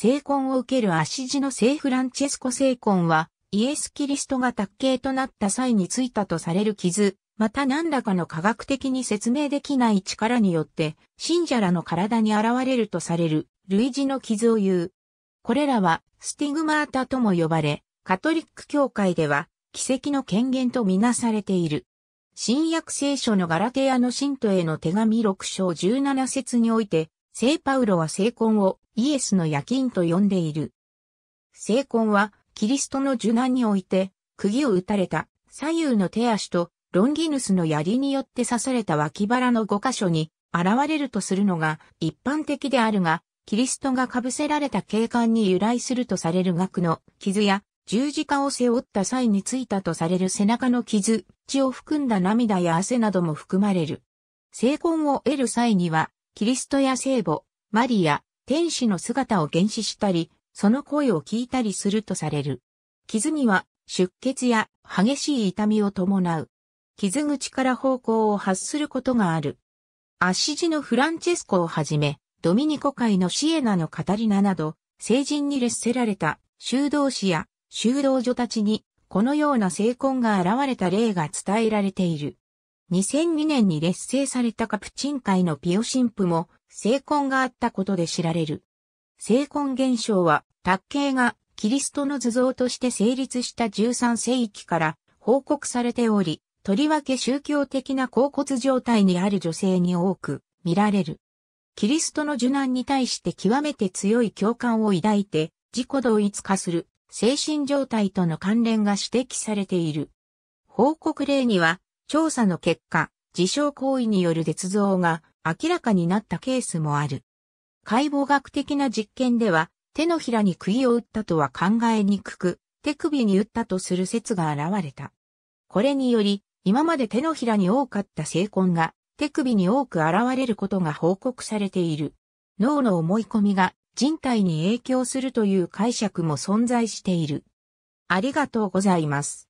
聖魂を受ける足地の聖フランチェスコ聖魂は、イエス・キリストが卓形となった際についたとされる傷、また何らかの科学的に説明できない力によって、信者らの体に現れるとされる、類似の傷を言う。これらは、スティグマータとも呼ばれ、カトリック教会では、奇跡の権限とみなされている。新約聖書のガラテヤの信徒への手紙6章17節において、聖パウロは聖婚をイエスの夜勤と呼んでいる。聖婚は、キリストの受難において、釘を打たれた左右の手足とロンギヌスの槍によって刺された脇腹の5箇所に現れるとするのが一般的であるが、キリストが被せられた警官に由来するとされる額の傷や十字架を背負った際についたとされる背中の傷、血を含んだ涙や汗なども含まれる。聖婚を得る際にはキリストや聖母、マリア、天使の姿を原始したり、その声を聞いたりするとされる。傷には出血や激しい痛みを伴う。傷口から方向を発することがある。アッシジのフランチェスコをはじめ、ドミニコ会のシエナのカタリナなど、聖人に列せられた修道士や修道女たちに、このような聖婚が現れた例が伝えられている。2002年に劣勢されたカプチン会のピオ神父も、成婚があったことで知られる。成婚現象は、卓形がキリストの図像として成立した13世紀から報告されており、とりわけ宗教的な高骨状態にある女性に多く見られる。キリストの受難に対して極めて強い共感を抱いて、自己同一化する精神状態との関連が指摘されている。報告例には、調査の結果、自傷行為による捏造が明らかになったケースもある。解剖学的な実験では、手のひらに釘を打ったとは考えにくく、手首に打ったとする説が現れた。これにより、今まで手のひらに多かった性根が手首に多く現れることが報告されている。脳の思い込みが人体に影響するという解釈も存在している。ありがとうございます。